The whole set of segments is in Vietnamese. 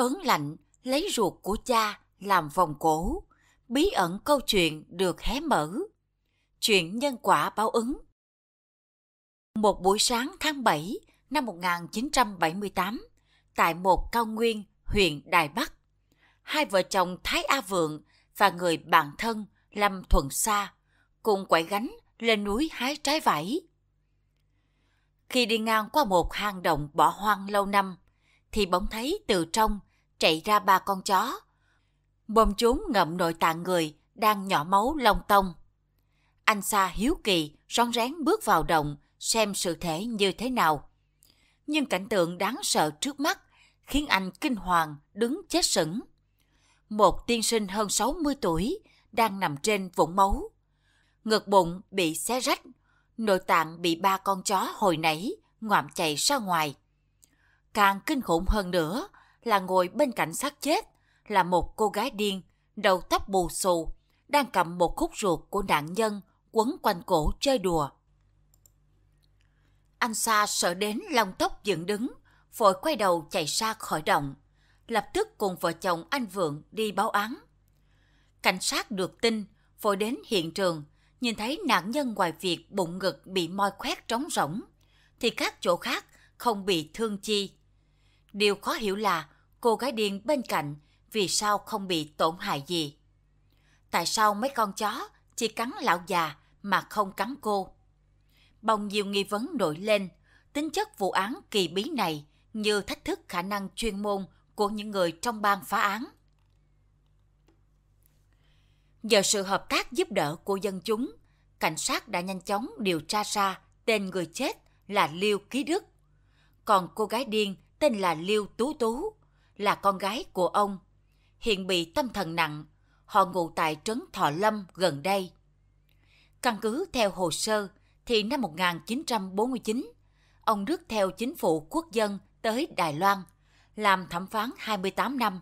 ớn lạnh lấy ruột của cha làm vòng cổ bí ẩn câu chuyện được hé mở chuyện nhân quả báo ứng một buổi sáng tháng 7 năm 1978 tại một cao nguyên huyện Đài Bắc hai vợ chồng Thái A Vượng và người bạn thân Lâm Thuận Sa cùng quậy gánh lên núi hái trái vải. Khi đi ngang qua một hang động bỏ hoang lâu năm, thì bỗng thấy từ trong chạy ra ba con chó. Bom chúng ngậm nội tạng người đang nhỏ máu long tông. Anh Sa hiếu kỳ, rón rén bước vào động, xem sự thể như thế nào. Nhưng cảnh tượng đáng sợ trước mắt khiến anh kinh hoàng đứng chết sững. Một tiên sinh hơn 60 tuổi đang nằm trên vũng máu. Ngực bụng bị xé rách, nội tạng bị ba con chó hồi nãy ngoạm chạy ra ngoài. Càng kinh khủng hơn nữa là ngồi bên cạnh xác chết là một cô gái điên, đầu tóc bù xù, đang cầm một khúc ruột của nạn nhân quấn quanh cổ chơi đùa. Anh Sa sợ đến lông tóc dựng đứng, vội quay đầu chạy ra khỏi động, lập tức cùng vợ chồng anh Vượng đi báo án. Cảnh sát được tin, vội đến hiện trường, nhìn thấy nạn nhân ngoài việc bụng ngực bị moi khoét trống rỗng, thì các chỗ khác không bị thương chi. Điều khó hiểu là cô gái điên bên cạnh vì sao không bị tổn hại gì. Tại sao mấy con chó chỉ cắn lão già mà không cắn cô? Bồng nhiều nghi vấn nổi lên, tính chất vụ án kỳ bí này như thách thức khả năng chuyên môn của những người trong ban phá án. Nhờ sự hợp tác giúp đỡ của dân chúng, cảnh sát đã nhanh chóng điều tra ra tên người chết là Liêu Ký Đức. Còn cô gái điên tên là Liêu Tú Tú, là con gái của ông. Hiện bị tâm thần nặng, họ ngụ tại trấn Thọ Lâm gần đây. Căn cứ theo hồ sơ thì năm 1949, ông rước theo chính phủ quốc dân tới Đài Loan, làm thẩm phán 28 năm.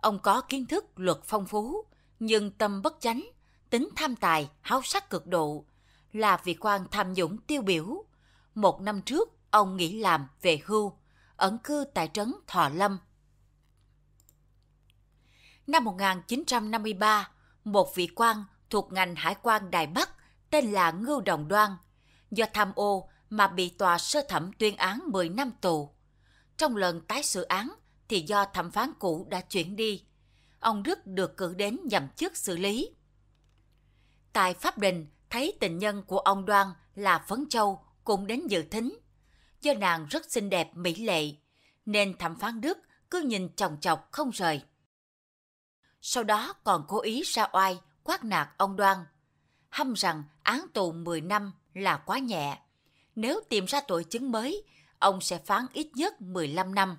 Ông có kiến thức luật phong phú, nhưng tâm bất chánh, tính tham tài, háo sắc cực độ, là vị quan tham nhũng tiêu biểu. Một năm trước, ông nghỉ làm về hưu, ẩn cư tại trấn Thọ Lâm. Năm 1953, một vị quan thuộc ngành hải quan Đài Bắc tên là Ngưu Đồng Đoan, do tham ô mà bị tòa sơ thẩm tuyên án 10 năm tù. Trong lần tái xử án thì do thẩm phán cũ đã chuyển đi, ông Đức được cử đến nhậm chức xử lý. Tại Pháp Đình, thấy tình nhân của ông Đoan là Phấn Châu cũng đến dự thính do nàng rất xinh đẹp mỹ lệ, nên thẩm phán Đức cứ nhìn chòng chọc không rời. Sau đó còn cố ý ra oai, quát nạt ông Đoan, hăm rằng án tù 10 năm là quá nhẹ. Nếu tìm ra tội chứng mới, ông sẽ phán ít nhất 15 năm.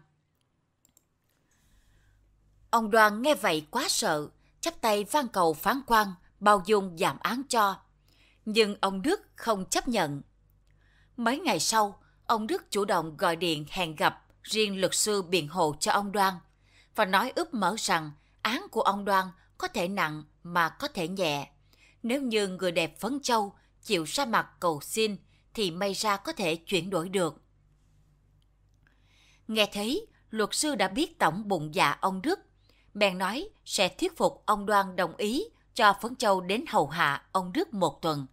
Ông Đoan nghe vậy quá sợ, chắp tay van cầu phán quan, bao dung giảm án cho. Nhưng ông Đức không chấp nhận. Mấy ngày sau, ông Đức chủ động gọi điện hẹn gặp riêng luật sư biện hộ cho ông Đoan và nói ướp mở rằng án của ông Đoan có thể nặng mà có thể nhẹ. Nếu như người đẹp Phấn Châu chịu ra mặt cầu xin thì may ra có thể chuyển đổi được. Nghe thấy, luật sư đã biết tổng bụng dạ ông Đức. Bèn nói sẽ thuyết phục ông Đoan đồng ý cho Phấn Châu đến hầu hạ ông Đức một tuần.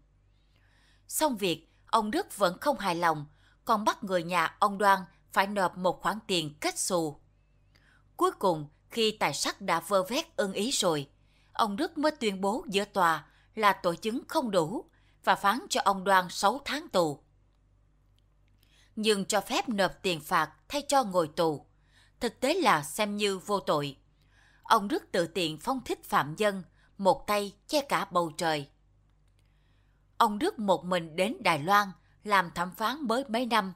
Xong việc, ông Đức vẫn không hài lòng còn bắt người nhà ông Đoan phải nộp một khoản tiền kết xù. Cuối cùng, khi tài sắc đã vơ vét ưng ý rồi, ông Đức mới tuyên bố giữa tòa là tội chứng không đủ và phán cho ông Đoan 6 tháng tù. Nhưng cho phép nộp tiền phạt thay cho ngồi tù, thực tế là xem như vô tội. Ông Đức tự tiện phong thích phạm dân, một tay che cả bầu trời. Ông Đức một mình đến Đài Loan – làm thẩm phán mới mấy năm,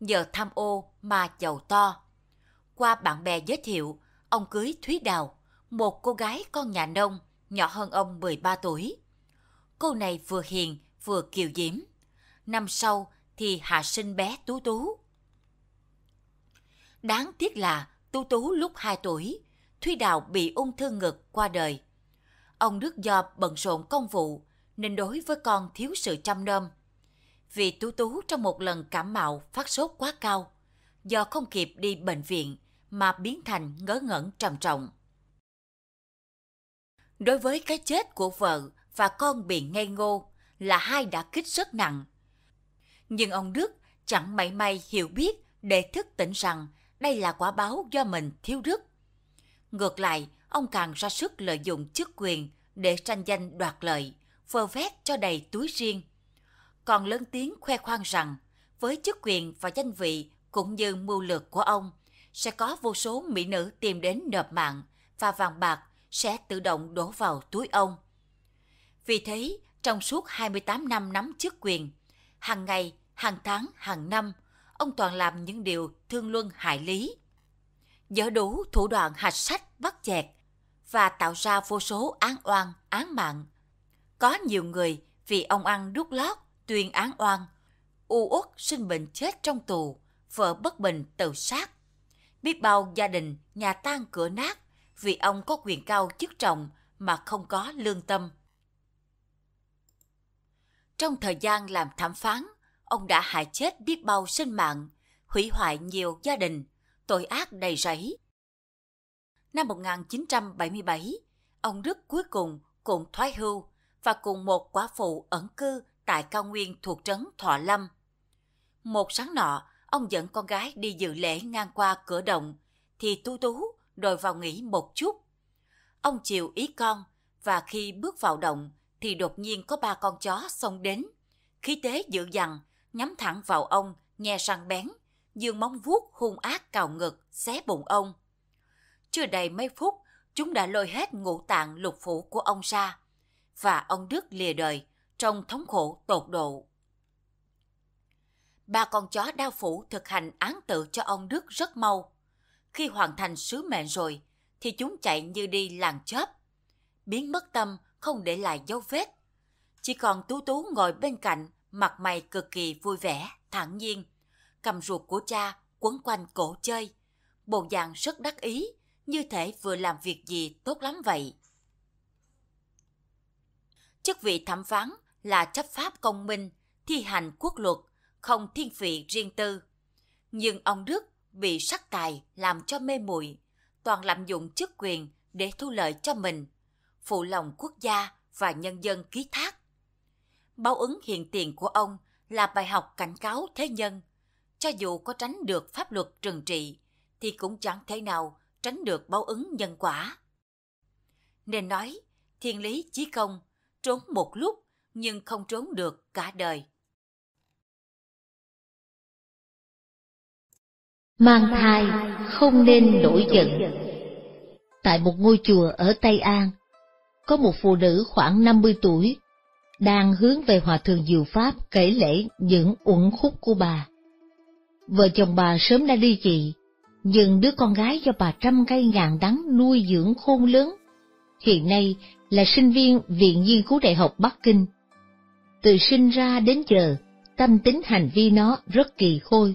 giờ tham ô mà giàu to. Qua bạn bè giới thiệu, ông cưới Thúy Đào, một cô gái con nhà nông, nhỏ hơn ông 13 tuổi. Cô này vừa hiền, vừa kiều diễm. Năm sau thì hạ sinh bé Tú Tú. Đáng tiếc là Tú Tú lúc 2 tuổi, Thúy Đào bị ung thư ngực qua đời. Ông Đức Do bận rộn công vụ nên đối với con thiếu sự chăm nom, vì Tú Tú trong một lần cảm mạo phát sốt quá cao, do không kịp đi bệnh viện mà biến thành ngớ ngẩn trầm trọng. Đối với cái chết của vợ và con bị ngây ngô là hai đã kích rất nặng. Nhưng ông Đức chẳng mảy may hiểu biết để thức tỉnh rằng đây là quả báo do mình thiếu đức. Ngược lại, ông càng ra sức lợi dụng chức quyền để tranh danh đoạt lợi, phơ vét cho đầy túi riêng – còn lớn tiếng khoe khoang rằng với chức quyền và danh vị cũng như mưu lược của ông, sẽ có vô số mỹ nữ tìm đến nộp mạng và vàng bạc sẽ tự động đổ vào túi ông. Vì thế, trong suốt 28 năm nắm chức quyền, hàng ngày, hàng tháng, hàng năm, ông toàn làm những điều thương luân hại lý. Dở đủ thủ đoạn hạch sách bắt chẹt và tạo ra vô số án oan, án mạng. Có nhiều người vì ông ăn đút lót tuyên án oan. U uất sinh bệnh chết trong tù, vợ bất bình tự sát. Biết bao gia đình nhà tan cửa nát vì ông có quyền cao chức trọng mà không có lương tâm. Trong thời gian làm thẩm phán, ông đã hại chết biết bao sinh mạng, hủy hoại nhiều gia đình, tội ác đầy rẫy. Năm 1977, ông Đức cuối cùng cũng thoái hưu và cùng một quả phụ ẩn cư tại cao nguyên thuộc trấn Thọ Lâm. Một sáng nọ, ông dẫn con gái đi dự lễ ngang qua cửa động, thì tu tú rồi vào nghỉ một chút. Ông chiều ý con, và khi bước vào động thì đột nhiên có ba con chó xông đến. Khí tế dữ dằn, nhắm thẳng vào ông, nghe răng bén, dương móng vuốt hung ác cào ngực, xé bụng ông. Chưa đầy mấy phút, chúng đã lôi hết ngũ tạng lục phủ của ông ra. Và ông Đức lìa đời, trong thống khổ tột độ. Ba con chó đao phủ thực hành án tự cho ông Đức rất mau. Khi hoàn thành sứ mệnh rồi, thì chúng chạy như đi làng chớp, biến mất tâm không để lại dấu vết. Chỉ còn Tú Tú ngồi bên cạnh, mặt mày cực kỳ vui vẻ, thản nhiên. Cầm ruột của cha quấn quanh cổ chơi, bộ dạng rất đắc ý, như thể vừa làm việc gì tốt lắm vậy. Chức vị thẩm phán là chấp pháp công minh, thi hành quốc luật, không thiên vị riêng tư. Nhưng ông Đức bị sắc tài làm cho mê muội, toàn lạm dụng chức quyền để thu lợi cho mình, phụ lòng quốc gia và nhân dân ký thác. Báo ứng hiện tiền của ông là bài học cảnh cáo thế nhân. Cho dù có tránh được pháp luật trừng trị, thì cũng chẳng thể nào tránh được báo ứng nhân quả. Nên nói, thiên lý chí công, trốn một lúc nhưng không trốn được cả đời. Mang thai không nên nổi giận. Tại một ngôi chùa ở Tây An, có một phụ nữ khoảng 50 tuổi đang hướng về Hòa Thượng Diệu Pháp kể lễ những uẩn khúc của bà. Vợ chồng bà sớm đã đi chị, nhưng đứa con gái do bà trăm cây ngàn đắng nuôi dưỡng khôn lớn, hiện nay là sinh viên Viện Nghiên cứu Đại học Bắc Kinh, từ sinh ra đến giờ, tâm tính hành vi nó rất kỳ khôi,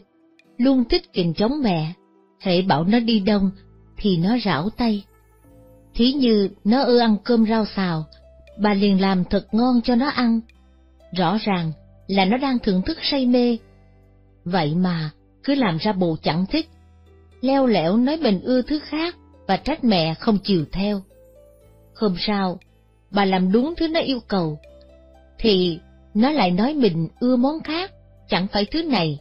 luôn thích kình chống mẹ, hễ bảo nó đi đông thì nó rảo tay. Thí như nó ưa ăn cơm rau xào, bà liền làm thật ngon cho nó ăn. Rõ ràng là nó đang thưởng thức say mê. Vậy mà cứ làm ra bộ chẳng thích, leo lẻo nói mình ưa thứ khác và trách mẹ không chiều theo. Hôm sau, bà làm đúng thứ nó yêu cầu, thì nó lại nói mình ưa món khác, chẳng phải thứ này.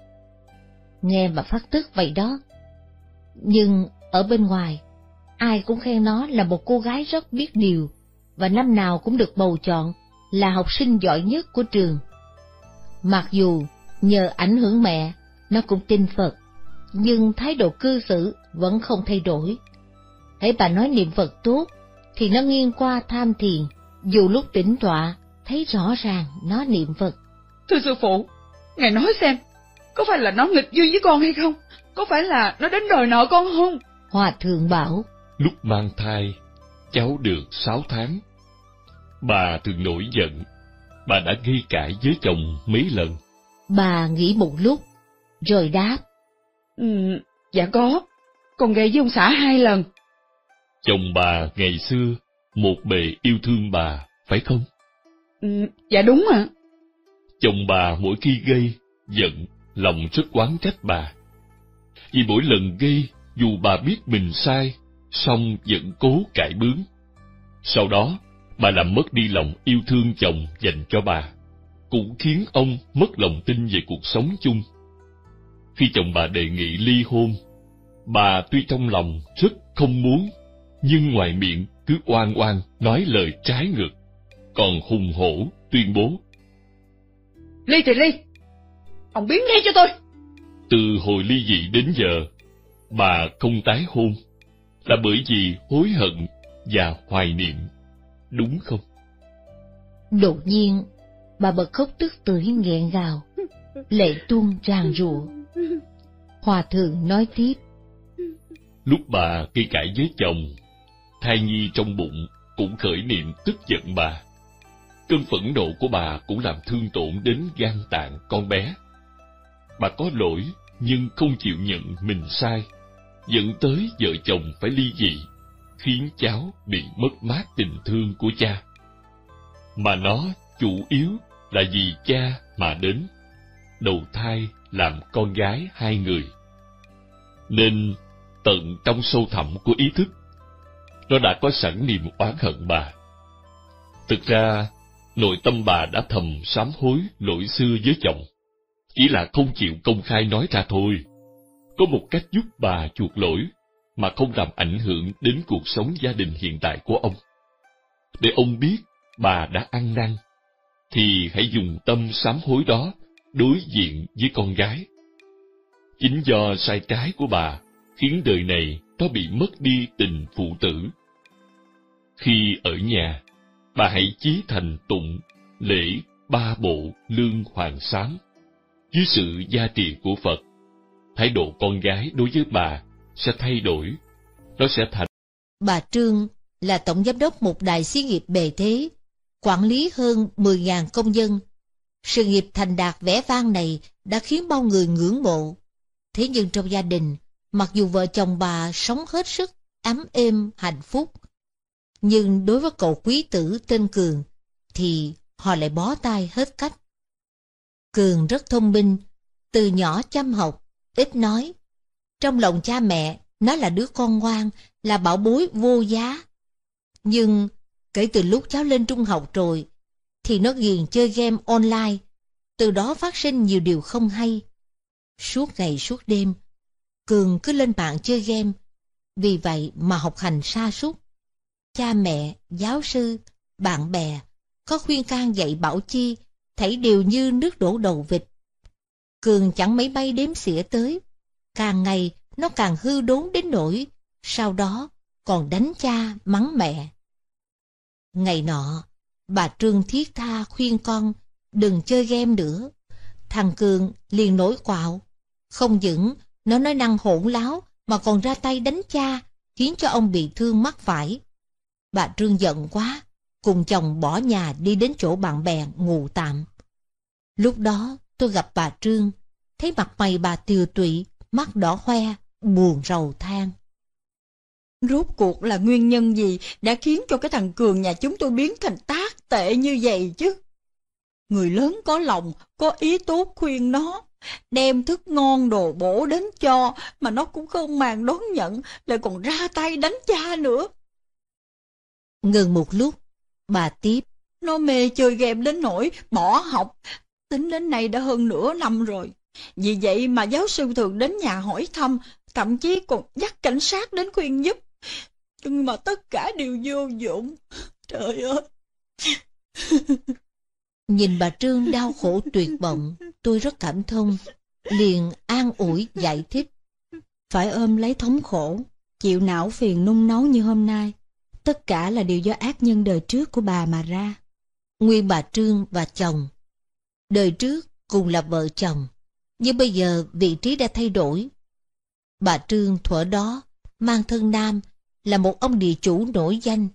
Nghe mà phát tức vậy đó. Nhưng ở bên ngoài, ai cũng khen nó là một cô gái rất biết điều, và năm nào cũng được bầu chọn là học sinh giỏi nhất của trường. Mặc dù nhờ ảnh hưởng mẹ, nó cũng tin Phật, nhưng thái độ cư xử vẫn không thay đổi. thấy bà nói niệm Phật tốt, thì nó nghiêng qua tham thiền, dù lúc tỉnh tọa thấy rõ ràng nó niệm phật. Thưa sư phụ, ngài nói xem, có phải là nó nghịch duyên với con hay không? Có phải là nó đến đòi nợ con không? Hòa thượng bảo. Lúc mang thai, cháu được sáu tháng. Bà thường nổi giận, bà đã gây cãi với chồng mấy lần. Bà nghĩ một lúc, rồi đáp. Ừ, dạ có, còn gây với ông xã hai lần. Chồng bà ngày xưa, một bề yêu thương bà, phải không? Ừ, dạ đúng ạ. Chồng bà mỗi khi gây, giận, lòng rất quán trách bà. Vì mỗi lần gây, dù bà biết mình sai, song vẫn cố cải bướng. Sau đó, bà làm mất đi lòng yêu thương chồng dành cho bà, cũng khiến ông mất lòng tin về cuộc sống chung. Khi chồng bà đề nghị ly hôn, bà tuy trong lòng rất không muốn, nhưng ngoài miệng cứ oan oan nói lời trái ngược còn hùng hổ tuyên bố ly thì ly ông biến ngay cho tôi từ hồi ly dị đến giờ bà không tái hôn là bởi vì hối hận và hoài niệm đúng không đột nhiên bà bật khóc tức tưởi nghẹn gào lệ tuôn tràn rụa hòa thượng nói tiếp lúc bà gây cãi với chồng thai nhi trong bụng cũng khởi niệm tức giận bà Cơn phẫn nộ của bà cũng làm thương tổn đến gan tạng con bé. Bà có lỗi nhưng không chịu nhận mình sai, dẫn tới vợ chồng phải ly dị, khiến cháu bị mất mát tình thương của cha. Mà nó chủ yếu là vì cha mà đến, đầu thai làm con gái hai người. Nên tận trong sâu thẳm của ý thức, nó đã có sẵn niềm oán hận bà. Thực ra, nội tâm bà đã thầm sám hối lỗi xưa với chồng. Chỉ là không chịu công khai nói ra thôi. Có một cách giúp bà chuộc lỗi, mà không làm ảnh hưởng đến cuộc sống gia đình hiện tại của ông. Để ông biết bà đã ăn năn, thì hãy dùng tâm sám hối đó đối diện với con gái. Chính do sai trái của bà khiến đời này nó bị mất đi tình phụ tử. Khi ở nhà, bà hãy chí thành tụng lễ ba bộ lương hoàng sám dưới sự gia trì của phật thái độ con gái đối với bà sẽ thay đổi nó sẽ thành bà trương là tổng giám đốc một đài xí nghiệp bề thế quản lý hơn 10.000 công dân sự nghiệp thành đạt vẻ vang này đã khiến bao người ngưỡng mộ thế nhưng trong gia đình mặc dù vợ chồng bà sống hết sức ấm êm hạnh phúc nhưng đối với cậu quý tử tên Cường thì họ lại bó tay hết cách. Cường rất thông minh, từ nhỏ chăm học, ít nói. Trong lòng cha mẹ, nó là đứa con ngoan, là bảo bối vô giá. Nhưng kể từ lúc cháu lên trung học rồi, thì nó ghiền chơi game online, từ đó phát sinh nhiều điều không hay. Suốt ngày suốt đêm, Cường cứ lên mạng chơi game, vì vậy mà học hành sa sút cha mẹ, giáo sư, bạn bè, có khuyên can dạy bảo chi, thảy đều như nước đổ đầu vịt. Cường chẳng mấy bay đếm xỉa tới, càng ngày nó càng hư đốn đến nỗi, sau đó còn đánh cha, mắng mẹ. Ngày nọ, bà Trương thiết tha khuyên con đừng chơi game nữa. Thằng Cường liền nổi quạo, không những nó nói năng hỗn láo mà còn ra tay đánh cha, khiến cho ông bị thương mắt phải. Bà Trương giận quá, cùng chồng bỏ nhà đi đến chỗ bạn bè ngủ tạm. Lúc đó tôi gặp bà Trương, thấy mặt mày bà tiều tụy, mắt đỏ hoe, buồn rầu than. Rốt cuộc là nguyên nhân gì đã khiến cho cái thằng Cường nhà chúng tôi biến thành tác tệ như vậy chứ? Người lớn có lòng, có ý tốt khuyên nó, đem thức ngon đồ bổ đến cho mà nó cũng không màng đón nhận, lại còn ra tay đánh cha nữa. Ngừng một lúc, bà tiếp. Nó mê chơi game đến nỗi bỏ học. Tính đến nay đã hơn nửa năm rồi. Vì vậy mà giáo sư thường đến nhà hỏi thăm, thậm chí còn dắt cảnh sát đến khuyên giúp. Nhưng mà tất cả đều vô dụng. Trời ơi! Nhìn bà Trương đau khổ tuyệt vọng, tôi rất cảm thông, liền an ủi giải thích. Phải ôm lấy thống khổ, chịu não phiền nung nấu như hôm nay, Tất cả là điều do ác nhân đời trước của bà mà ra. Nguyên bà Trương và chồng. Đời trước cùng là vợ chồng, nhưng bây giờ vị trí đã thay đổi. Bà Trương thuở đó mang thân nam là một ông địa chủ nổi danh.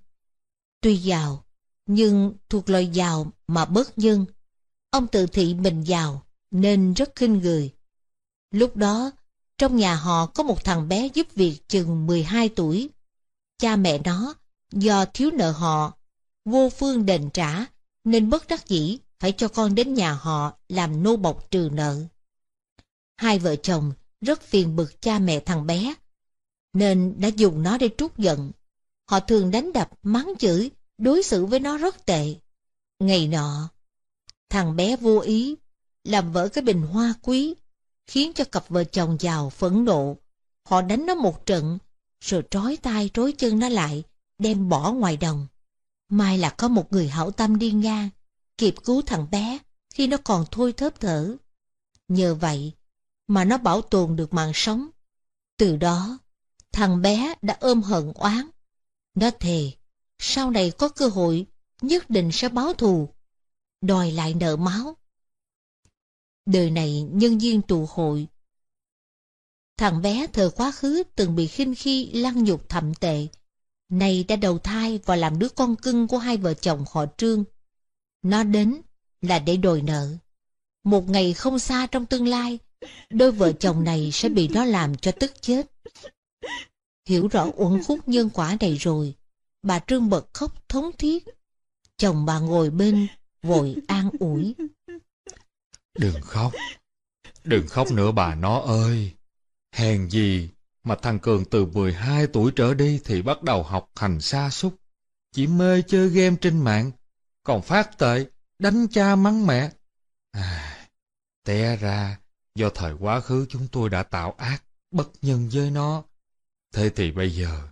Tuy giàu, nhưng thuộc loại giàu mà bớt nhân. Ông tự thị mình giàu nên rất khinh người. Lúc đó, trong nhà họ có một thằng bé giúp việc chừng 12 tuổi. Cha mẹ nó do thiếu nợ họ, vô phương đền trả, nên bất đắc dĩ phải cho con đến nhà họ làm nô bộc trừ nợ. Hai vợ chồng rất phiền bực cha mẹ thằng bé, nên đã dùng nó để trút giận. Họ thường đánh đập, mắng chửi, đối xử với nó rất tệ. Ngày nọ, thằng bé vô ý, làm vỡ cái bình hoa quý, khiến cho cặp vợ chồng giàu phẫn nộ. Họ đánh nó một trận, rồi trói tay trói chân nó lại, đem bỏ ngoài đồng. Mai là có một người hảo tâm đi ngang, kịp cứu thằng bé khi nó còn thôi thớp thở. Nhờ vậy mà nó bảo tồn được mạng sống. Từ đó, thằng bé đã ôm hận oán. Nó thề, sau này có cơ hội, nhất định sẽ báo thù, đòi lại nợ máu. Đời này nhân duyên tụ hội. Thằng bé thời quá khứ từng bị khinh khi lăng nhục thậm tệ, này đã đầu thai và làm đứa con cưng của hai vợ chồng họ Trương. Nó đến là để đòi nợ. Một ngày không xa trong tương lai, đôi vợ chồng này sẽ bị nó làm cho tức chết. Hiểu rõ uẩn khúc nhân quả này rồi, bà Trương bật khóc thống thiết. Chồng bà ngồi bên, vội an ủi. Đừng khóc, đừng khóc nữa bà nó ơi. Hèn gì mà thằng Cường từ 12 tuổi trở đi thì bắt đầu học hành xa xúc, chỉ mê chơi game trên mạng, còn phát tệ, đánh cha mắng mẹ. À, té ra, do thời quá khứ chúng tôi đã tạo ác, bất nhân với nó. Thế thì bây giờ,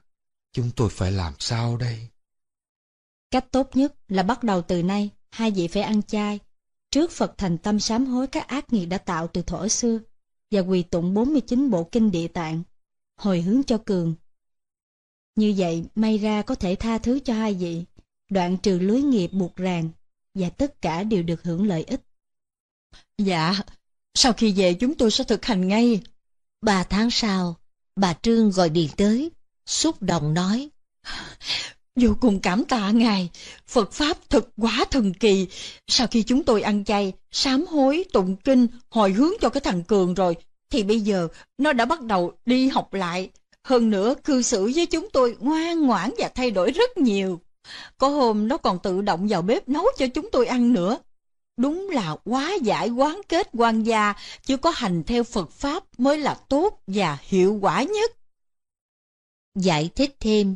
chúng tôi phải làm sao đây? Cách tốt nhất là bắt đầu từ nay, hai vị phải ăn chay. Trước Phật thành tâm sám hối các ác nghiệp đã tạo từ thuở xưa, và quỳ tụng 49 bộ kinh địa tạng hồi hướng cho Cường. Như vậy, may ra có thể tha thứ cho hai vị, đoạn trừ lưới nghiệp buộc ràng, và tất cả đều được hưởng lợi ích. Dạ, sau khi về chúng tôi sẽ thực hành ngay. Ba tháng sau, bà Trương gọi điện tới, xúc động nói. Vô cùng cảm tạ Ngài, Phật Pháp thật quá thần kỳ. Sau khi chúng tôi ăn chay, sám hối, tụng kinh, hồi hướng cho cái thằng Cường rồi, thì bây giờ nó đã bắt đầu đi học lại. Hơn nữa, cư xử với chúng tôi ngoan ngoãn và thay đổi rất nhiều. Có hôm nó còn tự động vào bếp nấu cho chúng tôi ăn nữa. Đúng là quá giải quán kết quan gia, chứ có hành theo Phật Pháp mới là tốt và hiệu quả nhất. Giải thích thêm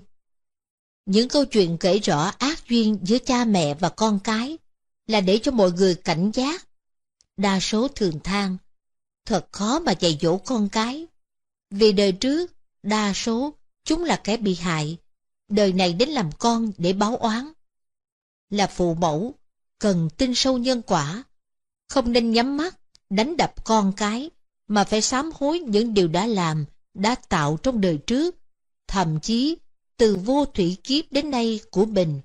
Những câu chuyện kể rõ ác duyên giữa cha mẹ và con cái là để cho mọi người cảnh giác. Đa số thường than, thật khó mà dạy dỗ con cái. Vì đời trước, đa số, chúng là kẻ bị hại, đời này đến làm con để báo oán. Là phụ mẫu, cần tin sâu nhân quả, không nên nhắm mắt, đánh đập con cái, mà phải sám hối những điều đã làm, đã tạo trong đời trước, thậm chí từ vô thủy kiếp đến nay của mình.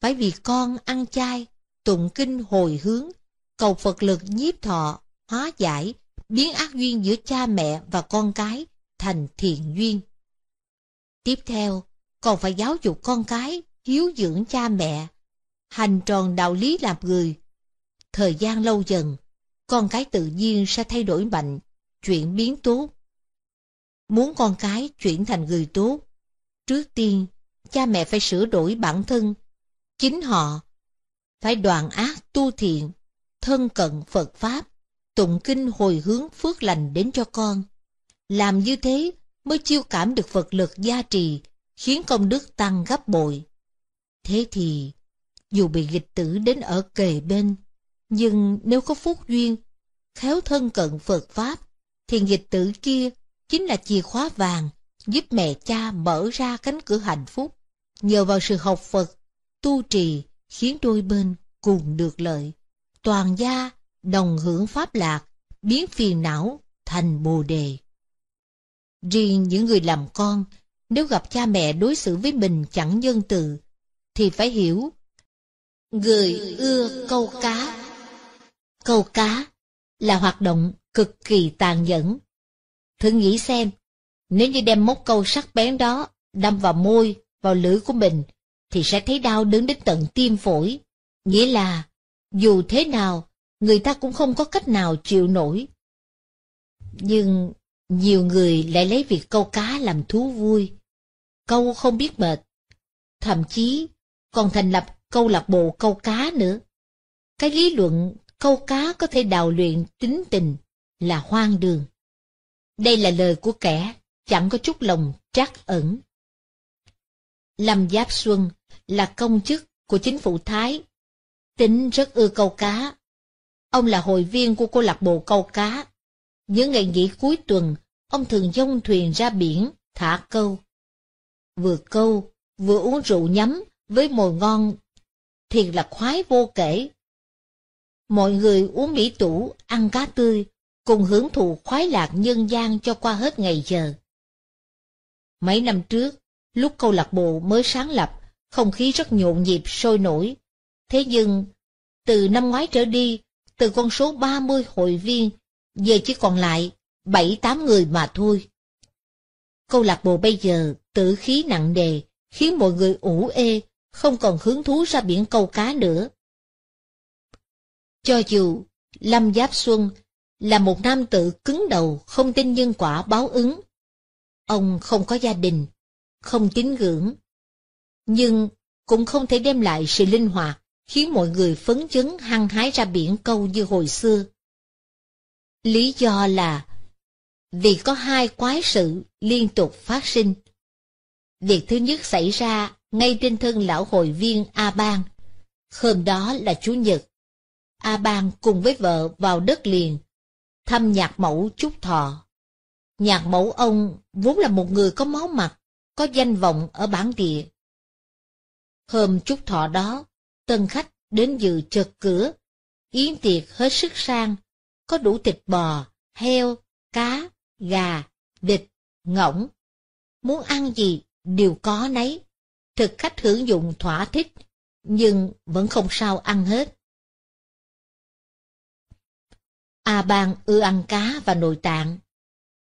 Phải vì con ăn chay, tụng kinh hồi hướng, cầu Phật lực nhiếp thọ, hóa giải, biến ác duyên giữa cha mẹ và con cái thành thiện duyên. Tiếp theo, còn phải giáo dục con cái, hiếu dưỡng cha mẹ, hành tròn đạo lý làm người. Thời gian lâu dần, con cái tự nhiên sẽ thay đổi mạnh, chuyển biến tốt. Muốn con cái chuyển thành người tốt, trước tiên, cha mẹ phải sửa đổi bản thân, chính họ, phải đoàn ác tu thiện, thân cận Phật Pháp, tụng kinh hồi hướng phước lành đến cho con. Làm như thế mới chiêu cảm được Phật lực gia trì, khiến công đức tăng gấp bội. Thế thì, dù bị dịch tử đến ở kề bên, nhưng nếu có phúc duyên, khéo thân cận Phật Pháp, thì dịch tử kia chính là chìa khóa vàng giúp mẹ cha mở ra cánh cửa hạnh phúc. Nhờ vào sự học Phật, tu trì khiến đôi bên cùng được lợi. Toàn gia đồng hưởng pháp lạc, biến phiền não thành bồ đề. Riêng những người làm con, nếu gặp cha mẹ đối xử với mình chẳng nhân từ, thì phải hiểu. Người ưa câu cá Câu cá là hoạt động cực kỳ tàn nhẫn. Thử nghĩ xem, nếu như đem móc câu sắc bén đó đâm vào môi, vào lưỡi của mình, thì sẽ thấy đau đớn đến tận tim phổi. Nghĩa là, dù thế nào, người ta cũng không có cách nào chịu nổi. Nhưng nhiều người lại lấy việc câu cá làm thú vui. Câu không biết mệt. Thậm chí còn thành lập câu lạc bộ câu cá nữa. Cái lý luận câu cá có thể đào luyện tính tình là hoang đường. Đây là lời của kẻ chẳng có chút lòng trắc ẩn. Lâm Giáp Xuân là công chức của chính phủ Thái, tính rất ưa câu cá. Ông là hội viên của câu lạc bộ câu cá. Những ngày nghỉ cuối tuần, ông thường dông thuyền ra biển, thả câu. Vừa câu, vừa uống rượu nhắm với mồi ngon, thiệt là khoái vô kể. Mọi người uống mỹ tủ, ăn cá tươi, cùng hưởng thụ khoái lạc nhân gian cho qua hết ngày giờ. Mấy năm trước, lúc câu lạc bộ mới sáng lập, không khí rất nhộn nhịp sôi nổi. Thế nhưng, từ năm ngoái trở đi, từ con số 30 hội viên, giờ chỉ còn lại 7-8 người mà thôi. Câu lạc bộ bây giờ tử khí nặng đề, khiến mọi người ủ ê, không còn hứng thú ra biển câu cá nữa. Cho dù Lâm Giáp Xuân là một nam tự cứng đầu không tin nhân quả báo ứng, ông không có gia đình, không tín ngưỡng, nhưng cũng không thể đem lại sự linh hoạt, khiến mọi người phấn chấn hăng hái ra biển câu như hồi xưa. Lý do là vì có hai quái sự liên tục phát sinh. Việc thứ nhất xảy ra ngay trên thân lão hội viên A Bang. Hôm đó là Chủ nhật. A Bang cùng với vợ vào đất liền, thăm nhạc mẫu Chúc Thọ. Nhạc mẫu ông vốn là một người có máu mặt, có danh vọng ở bản địa. Hôm Chúc Thọ đó, tân khách đến dự chợt cửa. Yến tiệc hết sức sang, có đủ thịt bò, heo, cá, gà, vịt, ngỗng. Muốn ăn gì đều có nấy. Thực khách hưởng dụng thỏa thích, nhưng vẫn không sao ăn hết. A Bang ưa ăn cá và nội tạng.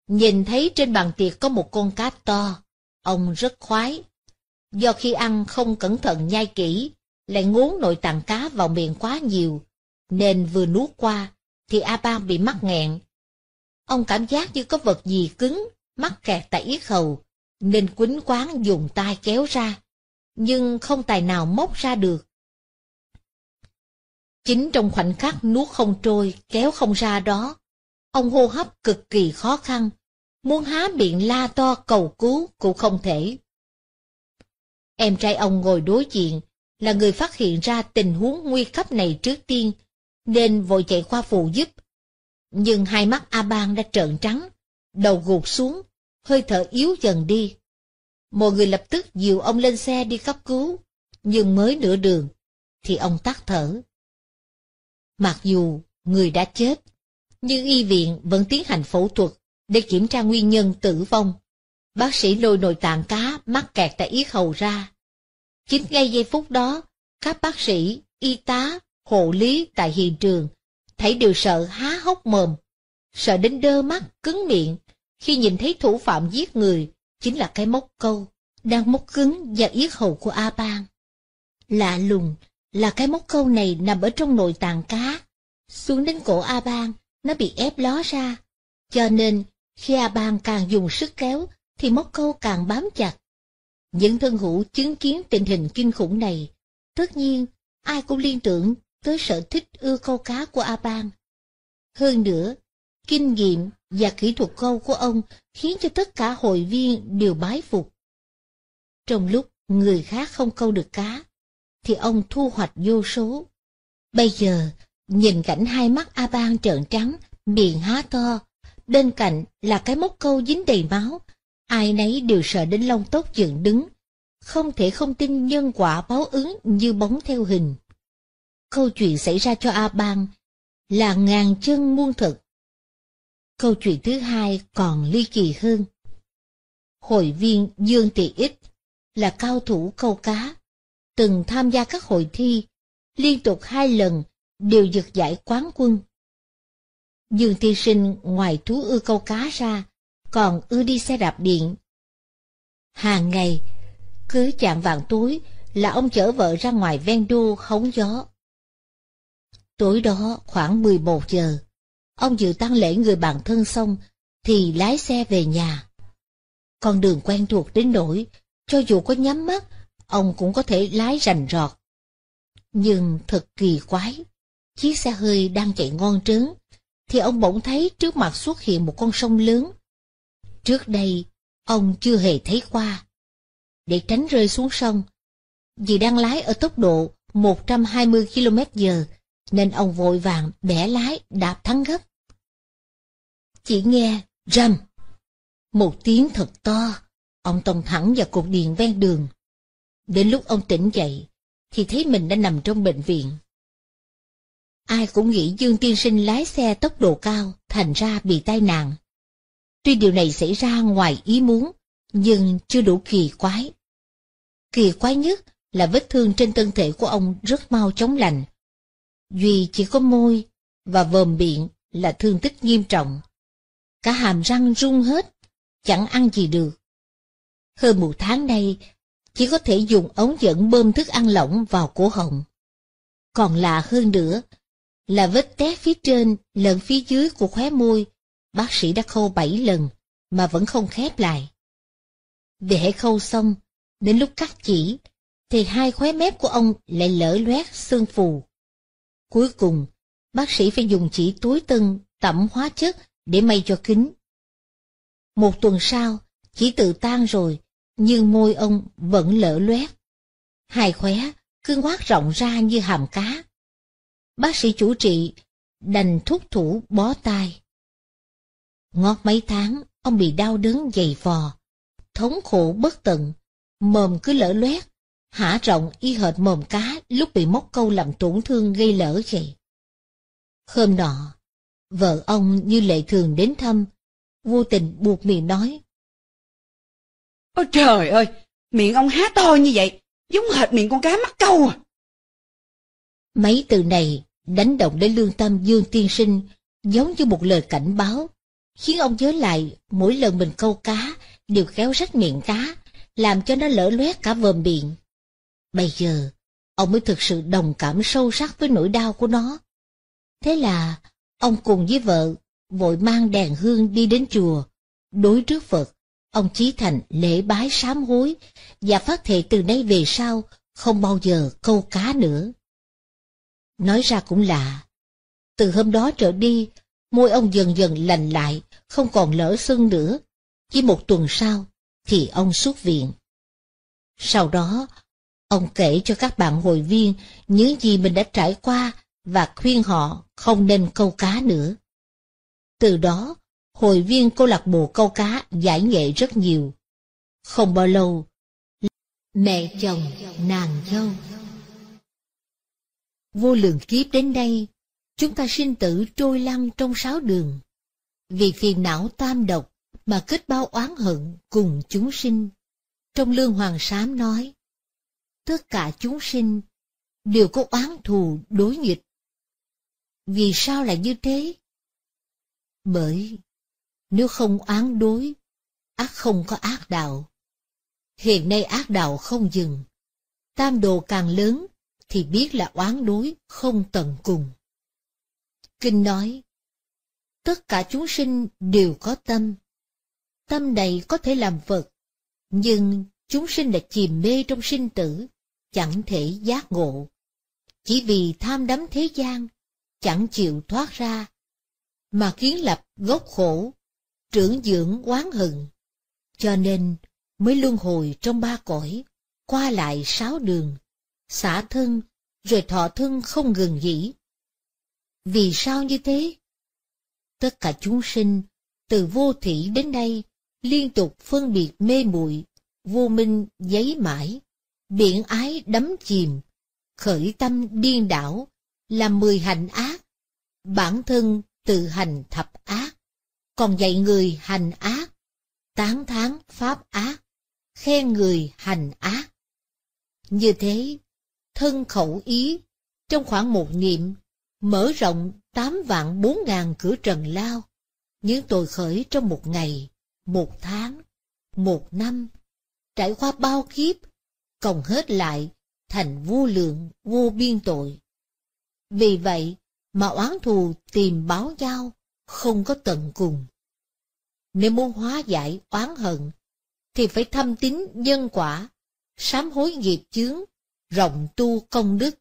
Nhìn thấy trên bàn tiệc có một con cá to, ông rất khoái. Do khi ăn không cẩn thận nhai kỹ, lại ngốn nội tạng cá vào miệng quá nhiều, nên vừa nuốt qua, thì A ba bị mắc nghẹn. Ông cảm giác như có vật gì cứng, mắc kẹt tại yết hầu, nên quýnh quán dùng tay kéo ra, nhưng không tài nào móc ra được. Chính trong khoảnh khắc nuốt không trôi, kéo không ra đó, ông hô hấp cực kỳ khó khăn, muốn há miệng la to cầu cứu cũng không thể. Em trai ông ngồi đối diện, là người phát hiện ra tình huống nguy cấp này trước tiên, nên vội chạy qua phụ giúp. Nhưng hai mắt A Bang đã trợn trắng, đầu gục xuống, hơi thở yếu dần đi. Mọi người lập tức dìu ông lên xe đi cấp cứu, nhưng mới nửa đường, thì ông tắt thở. Mặc dù người đã chết, nhưng y viện vẫn tiến hành phẫu thuật để kiểm tra nguyên nhân tử vong. Bác sĩ lôi nội tạng cá mắc kẹt tại yết hầu ra, Chính ngay giây phút đó, các bác sĩ, y tá, hộ lý tại hiện trường, thấy đều sợ há hốc mồm, sợ đến đơ mắt, cứng miệng, khi nhìn thấy thủ phạm giết người, chính là cái móc câu, đang móc cứng và yết hầu của A Bang. Lạ lùng là cái móc câu này nằm ở trong nội tạng cá, xuống đến cổ A Bang, nó bị ép ló ra, cho nên khi A Bang càng dùng sức kéo, thì móc câu càng bám chặt, những thân hữu chứng kiến tình hình kinh khủng này, tất nhiên ai cũng liên tưởng tới sở thích ưa câu cá của A Bang. Hơn nữa, kinh nghiệm và kỹ thuật câu của ông khiến cho tất cả hội viên đều bái phục. Trong lúc người khác không câu được cá, thì ông thu hoạch vô số. Bây giờ, nhìn cảnh hai mắt A Bang trợn trắng, miệng há to, bên cạnh là cái móc câu dính đầy máu, ai nấy đều sợ đến long tốt dựng đứng, không thể không tin nhân quả báo ứng như bóng theo hình. Câu chuyện xảy ra cho A Bang là ngàn chân muôn thực. Câu chuyện thứ hai còn ly kỳ hơn. Hội viên Dương Tị Ích là cao thủ câu cá, từng tham gia các hội thi, liên tục hai lần đều giật giải quán quân. Dương Thi Sinh ngoài thú ưa câu cá ra, còn ưa đi xe đạp điện. Hàng ngày, cứ chạm vàng túi là ông chở vợ ra ngoài ven đu hóng gió. Tối đó khoảng 11 giờ, ông dự tăng lễ người bạn thân xong thì lái xe về nhà. Con đường quen thuộc đến nỗi, cho dù có nhắm mắt, ông cũng có thể lái rành rọt. Nhưng thật kỳ quái, chiếc xe hơi đang chạy ngon trớn, thì ông bỗng thấy trước mặt xuất hiện một con sông lớn, Trước đây, ông chưa hề thấy qua. Để tránh rơi xuống sông, vì đang lái ở tốc độ 120 km giờ, nên ông vội vàng bẻ lái đạp thắng gấp. Chỉ nghe rầm, một tiếng thật to, ông tông thẳng vào cột điện ven đường. Đến lúc ông tỉnh dậy, thì thấy mình đã nằm trong bệnh viện. Ai cũng nghĩ Dương Tiên Sinh lái xe tốc độ cao, thành ra bị tai nạn. Tuy điều này xảy ra ngoài ý muốn, nhưng chưa đủ kỳ quái. Kỳ quái nhất là vết thương trên thân thể của ông rất mau chóng lành. Duy chỉ có môi và vòm miệng là thương tích nghiêm trọng. Cả hàm răng rung hết, chẳng ăn gì được. Hơn một tháng nay, chỉ có thể dùng ống dẫn bơm thức ăn lỏng vào cổ họng. Còn lạ hơn nữa là vết té phía trên lẫn phía dưới của khóe môi Bác sĩ đã khâu bảy lần, mà vẫn không khép lại. Để khâu xong, đến lúc cắt chỉ, thì hai khóe mép của ông lại lở loét xương phù. Cuối cùng, bác sĩ phải dùng chỉ túi tân tẩm hóa chất để may cho kính. Một tuần sau, chỉ tự tan rồi, nhưng môi ông vẫn lở loét. Hai khóe cứ ngoác rộng ra như hàm cá. Bác sĩ chủ trị đành thúc thủ bó tay. Ngót mấy tháng, ông bị đau đớn dày vò, thống khổ bất tận, mồm cứ lỡ loét, hả rộng y hệt mồm cá lúc bị móc câu làm tổn thương gây lỡ vậy. Hôm nọ, vợ ông như lệ thường đến thăm, vô tình buộc miệng nói. Ôi trời ơi, miệng ông há to như vậy, giống hệt miệng con cá mắc câu à. Mấy từ này đánh động đến lương tâm Dương Tiên Sinh, giống như một lời cảnh báo, khiến ông nhớ lại mỗi lần mình câu cá đều khéo rách miệng cá, làm cho nó lỡ loét cả vòm miệng. Bây giờ, ông mới thực sự đồng cảm sâu sắc với nỗi đau của nó. Thế là, ông cùng với vợ vội mang đèn hương đi đến chùa, đối trước Phật, ông Chí Thành lễ bái sám hối và phát thệ từ nay về sau không bao giờ câu cá nữa. Nói ra cũng lạ, từ hôm đó trở đi, Môi ông dần dần lành lại, không còn lỡ sưng nữa. Chỉ một tuần sau, thì ông xuất viện. Sau đó, ông kể cho các bạn hội viên những gì mình đã trải qua và khuyên họ không nên câu cá nữa. Từ đó, hội viên câu lạc bộ câu cá giải nghệ rất nhiều. Không bao lâu, mẹ chồng nàng dâu. Vô lượng kiếp đến đây chúng ta sinh tử trôi lăn trong sáu đường. Vì phiền não tam độc mà kết bao oán hận cùng chúng sinh. Trong Lương Hoàng Sám nói, tất cả chúng sinh đều có oán thù đối nghịch. Vì sao lại như thế? Bởi nếu không oán đối, ác không có ác đạo. Hiện nay ác đạo không dừng, tam đồ càng lớn thì biết là oán đối không tận cùng. Kinh nói, tất cả chúng sinh đều có tâm. Tâm này có thể làm vật, nhưng chúng sinh đã chìm mê trong sinh tử, chẳng thể giác ngộ. Chỉ vì tham đắm thế gian, chẳng chịu thoát ra, mà kiến lập gốc khổ, trưởng dưỡng quán hận. Cho nên mới luân hồi trong ba cõi, qua lại sáu đường, xả thân rồi thọ thân không ngừng nghỉ. Vì sao như thế? Tất cả chúng sinh, từ vô thủy đến nay, liên tục phân biệt mê muội vô minh giấy mãi, biển ái đắm chìm, khởi tâm điên đảo, làm mười hành ác, bản thân tự hành thập ác, còn dạy người hành ác, tán thán pháp ác, khen người hành ác. Như thế, thân khẩu ý, trong khoảng một niệm mở rộng tám vạn bốn ngàn cửa trần lao, những tội khởi trong một ngày, một tháng, một năm, trải qua bao kiếp, cộng hết lại thành vô lượng, vô biên tội. Vì vậy mà oán thù tìm báo giao, không có tận cùng. Nếu muốn hóa giải oán hận, thì phải thâm tín nhân quả, sám hối nghiệp chướng, rộng tu công đức.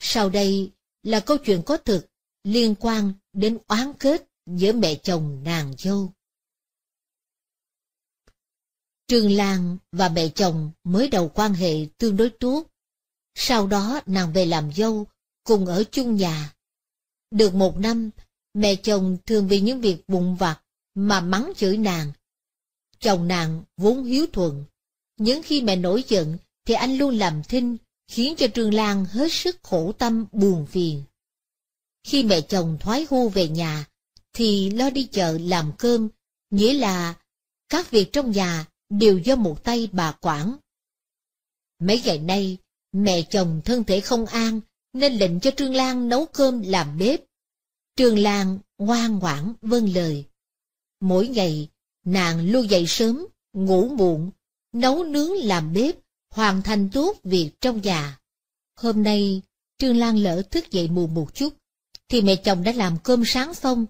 Sau đây là câu chuyện có thực liên quan đến oán kết giữa mẹ chồng nàng dâu. Trương Lan và mẹ chồng mới đầu quan hệ tương đối tốt. Sau đó nàng về làm dâu, cùng ở chung nhà. Được một năm, mẹ chồng thường vì những việc vụn vặt mà mắng chửi nàng. Chồng nàng vốn hiếu thuận, những khi mẹ nổi giận thì anh luôn làm thinh khiến cho Trương Lan hết sức khổ tâm buồn phiền. Khi mẹ chồng thoái hưu về nhà, thì lo đi chợ làm cơm, nghĩa là các việc trong nhà đều do một tay bà quản. Mấy ngày nay, mẹ chồng thân thể không an nên lệnh cho Trương Lan nấu cơm làm bếp. Trương Lan ngoan ngoãn vâng lời. Mỗi ngày, nàng luôn dậy sớm, ngủ muộn, nấu nướng làm bếp, hoàn thành tốt việc trong nhà. Hôm nay, Trương Lan lỡ thức dậy mù một chút, thì mẹ chồng đã làm cơm sáng xong.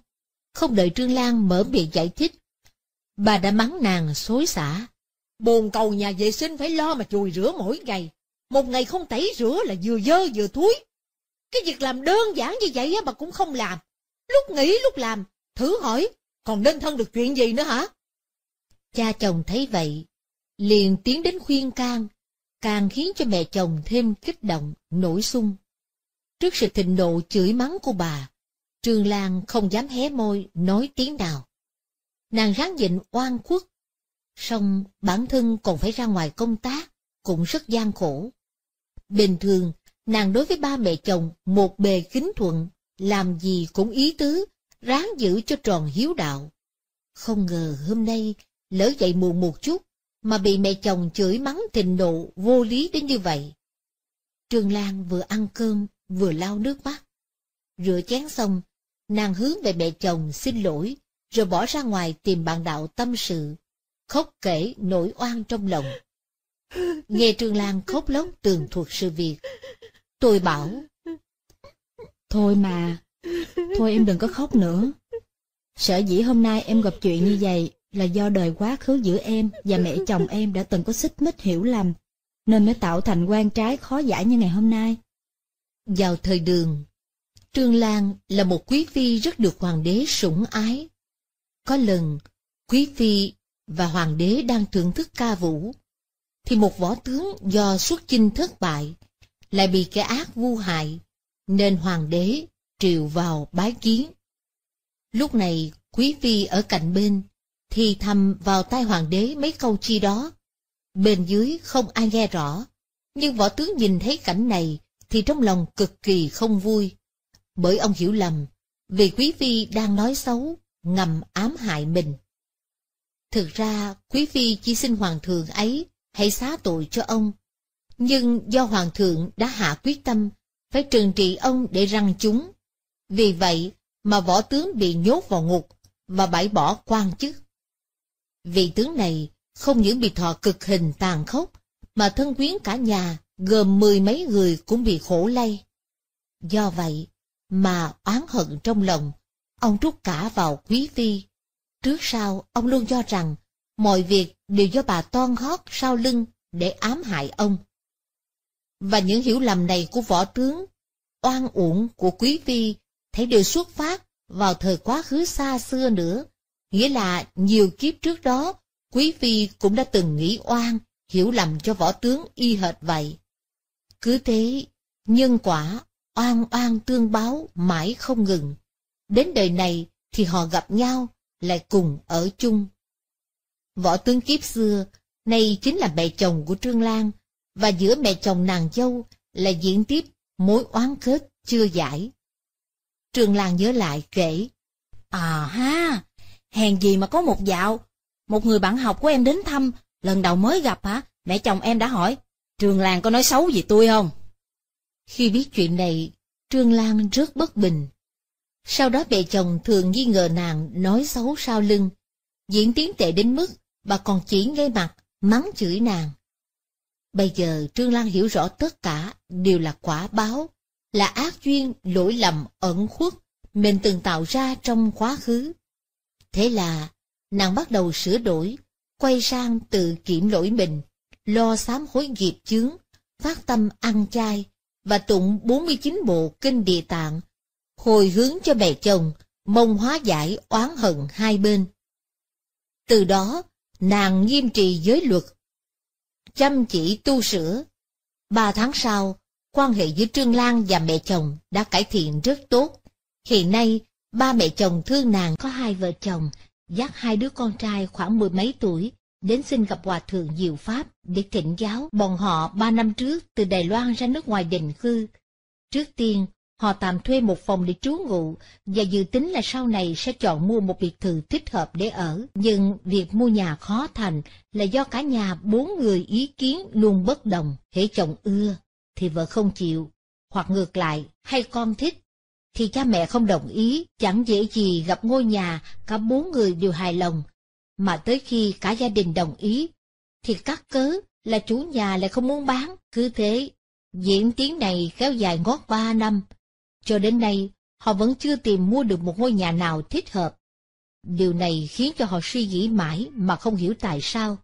Không đợi Trương Lan mở miệng giải thích, bà đã mắng nàng xối xả. Bồn cầu nhà vệ sinh phải lo mà chùi rửa mỗi ngày, một ngày không tẩy rửa là vừa dơ vừa thúi. Cái việc làm đơn giản như vậy mà cũng không làm, lúc nghỉ lúc làm, thử hỏi, còn nên thân được chuyện gì nữa hả? Cha chồng thấy vậy, liền tiến đến khuyên can, càng khiến cho mẹ chồng thêm kích động, nổi sung. Trước sự thịnh nộ chửi mắng của bà, Trương Lan không dám hé môi nói tiếng nào. Nàng ráng nhịn oan khuất, song bản thân còn phải ra ngoài công tác, cũng rất gian khổ. Bình thường, nàng đối với ba mẹ chồng một bề kính thuận, làm gì cũng ý tứ, ráng giữ cho tròn hiếu đạo. Không ngờ hôm nay lỡ dậy muộn một chút, mà bị mẹ chồng chửi mắng thịnh nộ vô lý đến như vậy. Trương Lan vừa ăn cơm, vừa lau nước mắt. Rửa chén xong, nàng hướng về mẹ chồng xin lỗi, rồi bỏ ra ngoài tìm bạn đạo tâm sự, khóc kể nỗi oan trong lòng. Nghe Trương Lan khóc lóc tường thuật sự việc, tôi bảo. Thôi mà, thôi em đừng có khóc nữa. Sở dĩ hôm nay em gặp chuyện như vậy là do đời quá khứ giữa em và mẹ chồng em đã từng có xích mích hiểu lầm, nên mới tạo thành quan trái khó giải như ngày hôm nay. Vào thời đường, Trương Lan là một quý phi rất được hoàng đế sủng ái. Có lần, quý phi và hoàng đế đang thưởng thức ca vũ, thì một võ tướng do xuất chinh thất bại, lại bị kẻ ác vu hại, nên hoàng đế triệu vào bái kiến. Lúc này, quý phi ở cạnh bên, thì thầm vào tai hoàng đế mấy câu chi đó. Bên dưới không ai nghe rõ, nhưng võ tướng nhìn thấy cảnh này thì trong lòng cực kỳ không vui, bởi ông hiểu lầm, vì quý phi đang nói xấu, ngầm ám hại mình. Thực ra, quý phi chỉ xin hoàng thượng ấy hãy xá tội cho ông, nhưng do hoàng thượng đã hạ quyết tâm phải trừng trị ông để răng chúng. Vì vậy mà võ tướng bị nhốt vào ngục và bãi bỏ quan chức. Vị tướng này không những bị thọ cực hình tàn khốc, mà thân quyến cả nhà gồm mười mấy người cũng bị khổ lây. Do vậy mà oán hận trong lòng, ông trút cả vào quý phi. Trước sau ông luôn cho rằng mọi việc đều do bà toan hót sau lưng để ám hại ông. Và những hiểu lầm này của võ tướng, oan uổng của quý phi thấy đều xuất phát vào thời quá khứ xa xưa nữa Nghĩa là nhiều kiếp trước đó, Quý Phi cũng đã từng nghĩ oan, hiểu lầm cho võ tướng y hệt vậy. Cứ thế, nhân quả, oan oan tương báo mãi không ngừng. Đến đời này thì họ gặp nhau, lại cùng ở chung. Võ tướng kiếp xưa, nay chính là mẹ chồng của Trương Lan, và giữa mẹ chồng nàng dâu là diễn tiếp mối oán kết chưa giải. Trương Lan nhớ lại kể, À ha, hèn gì mà có một dạo. Một người bạn học của em đến thăm, lần đầu mới gặp hả, mẹ chồng em đã hỏi, trường làng có nói xấu gì tôi không? Khi biết chuyện này, Trương Lan rất bất bình. Sau đó mẹ chồng thường nghi ngờ nàng nói xấu sau lưng. Diễn tiến tệ đến mức bà còn chỉ ngay mặt, mắng chửi nàng. Bây giờ Trương Lan hiểu rõ tất cả đều là quả báo, là ác duyên, lỗi lầm, ẩn khuất mình từng tạo ra trong quá khứ. Thế là, nàng bắt đầu sửa đổi, quay sang tự kiểm lỗi mình, lo sám hối nghiệp chướng, phát tâm ăn chay và tụng 49 bộ kinh địa tạng, hồi hướng cho mẹ chồng, mong hóa giải oán hận hai bên. Từ đó, nàng nghiêm trì giới luật, chăm chỉ tu sửa. Ba tháng sau, quan hệ giữa Trương Lan và mẹ chồng đã cải thiện rất tốt. Hiện nay, Ba mẹ chồng thương nàng có hai vợ chồng, dắt hai đứa con trai khoảng mười mấy tuổi, đến xin gặp Hòa Thượng Diệu Pháp để thỉnh giáo bọn họ ba năm trước từ Đài Loan ra nước ngoài định cư. Trước tiên, họ tạm thuê một phòng để trú ngụ và dự tính là sau này sẽ chọn mua một biệt thự thích hợp để ở. Nhưng việc mua nhà khó thành là do cả nhà bốn người ý kiến luôn bất đồng, hễ chồng ưa thì vợ không chịu, hoặc ngược lại, hay con thích thì cha mẹ không đồng ý, chẳng dễ gì gặp ngôi nhà cả bốn người đều hài lòng, mà tới khi cả gia đình đồng ý, thì cắt cớ là chủ nhà lại không muốn bán, cứ thế, diễn tiến này kéo dài ngót ba năm, cho đến nay họ vẫn chưa tìm mua được một ngôi nhà nào thích hợp. Điều này khiến cho họ suy nghĩ mãi mà không hiểu tại sao.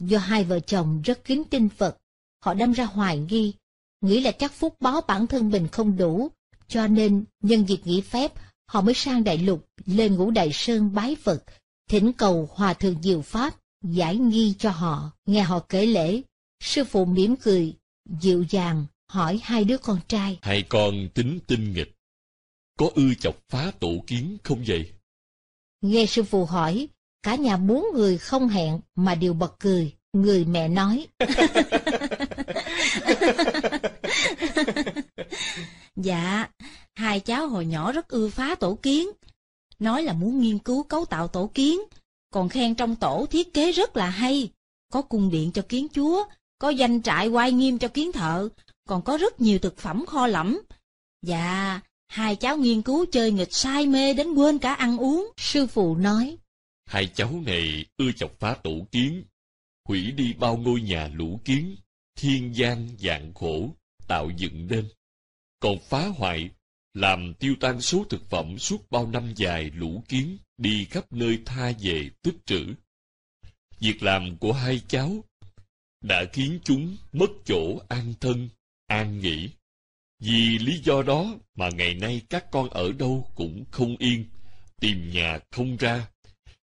Do hai vợ chồng rất kính tin Phật, họ đâm ra hoài nghi, nghĩ là chắc phúc báo bản thân mình không đủ, cho nên, nhân dịp nghỉ phép, họ mới sang đại lục, lên ngũ đại sơn bái Phật, thỉnh cầu hòa thượng diệu pháp, giải nghi cho họ, nghe họ kể lễ. Sư phụ mỉm cười, dịu dàng, hỏi hai đứa con trai. Hai con tính tinh nghịch, có ưa chọc phá tổ kiến không vậy? Nghe sư phụ hỏi, cả nhà bốn người không hẹn mà đều bật cười, người mẹ nói. Dạ, hai cháu hồi nhỏ rất ưa phá tổ kiến. Nói là muốn nghiên cứu cấu tạo tổ kiến, còn khen trong tổ thiết kế rất là hay. Có cung điện cho kiến chúa, có danh trại quay nghiêm cho kiến thợ, còn có rất nhiều thực phẩm kho lẫm. Dạ, hai cháu nghiên cứu chơi nghịch say mê đến quên cả ăn uống, sư phụ nói. Hai cháu này ưa chọc phá tổ kiến, hủy đi bao ngôi nhà lũ kiến, thiên gian dạng khổ, tạo dựng nên còn phá hoại, làm tiêu tan số thực phẩm suốt bao năm dài lũ kiến đi khắp nơi tha về tích trữ. Việc làm của hai cháu đã khiến chúng mất chỗ an thân, an nghỉ. Vì lý do đó mà ngày nay các con ở đâu cũng không yên, tìm nhà không ra.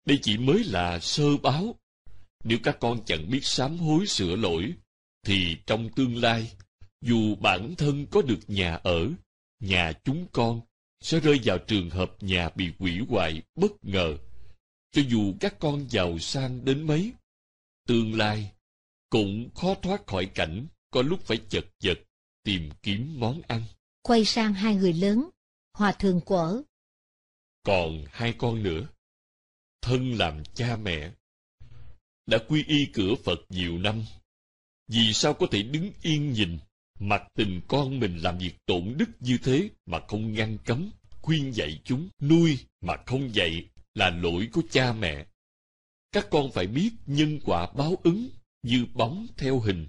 Đây chỉ mới là sơ báo. Nếu các con chẳng biết sám hối sửa lỗi, thì trong tương lai dù bản thân có được nhà ở, nhà chúng con sẽ rơi vào trường hợp nhà bị quỷ hoại bất ngờ. Cho dù các con giàu sang đến mấy, tương lai cũng khó thoát khỏi cảnh có lúc phải chật vật tìm kiếm món ăn. Quay sang hai người lớn, Hòa thường Quở. Còn hai con nữa, thân làm cha mẹ, đã quy y cửa Phật nhiều năm, vì sao có thể đứng yên nhìn mặc tình con mình làm việc tổn đức như thế mà không ngăn cấm khuyên dạy chúng nuôi mà không dạy là lỗi của cha mẹ các con phải biết nhân quả báo ứng như bóng theo hình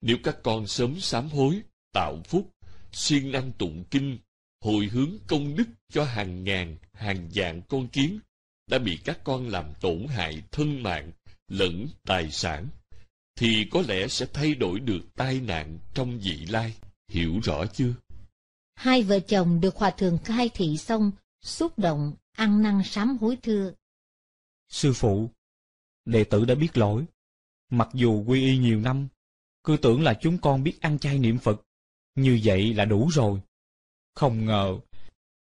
nếu các con sớm sám hối tạo phúc siêng năng tụng kinh hồi hướng công đức cho hàng ngàn hàng vạn con kiến đã bị các con làm tổn hại thân mạng lẫn tài sản thì có lẽ sẽ thay đổi được tai nạn trong vị lai hiểu rõ chưa hai vợ chồng được hòa thượng khai thị xong xúc động ăn năn sám hối thưa sư phụ đệ tử đã biết lỗi mặc dù quy y nhiều năm cứ tưởng là chúng con biết ăn chay niệm phật như vậy là đủ rồi không ngờ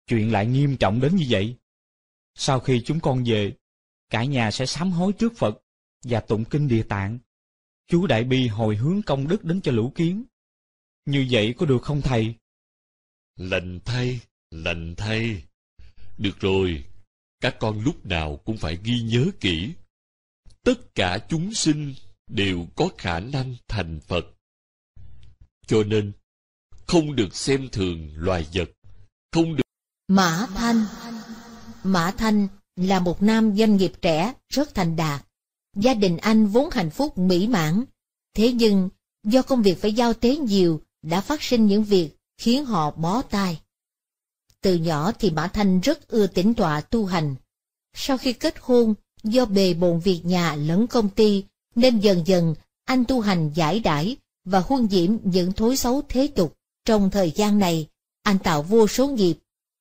chuyện lại nghiêm trọng đến như vậy sau khi chúng con về cả nhà sẽ sám hối trước phật và tụng kinh địa tạng chú Đại Bi hồi hướng công đức đến cho lũ kiến. Như vậy có được không thầy? Lành thay, lành thay. Được rồi, các con lúc nào cũng phải ghi nhớ kỹ. Tất cả chúng sinh đều có khả năng thành Phật. Cho nên, không được xem thường loài vật, không được... Mã Thanh Mã Thanh là một nam doanh nghiệp trẻ rất thành đạt. Gia đình anh vốn hạnh phúc mỹ mãn, thế nhưng do công việc phải giao tế nhiều đã phát sinh những việc khiến họ bó tay. Từ nhỏ thì Mã Thanh rất ưa tĩnh tọa tu hành. Sau khi kết hôn, do bề bộn việc nhà lẫn công ty, nên dần dần anh tu hành giải đãi và huân diễm những thối xấu thế tục. Trong thời gian này, anh tạo vô số nghiệp,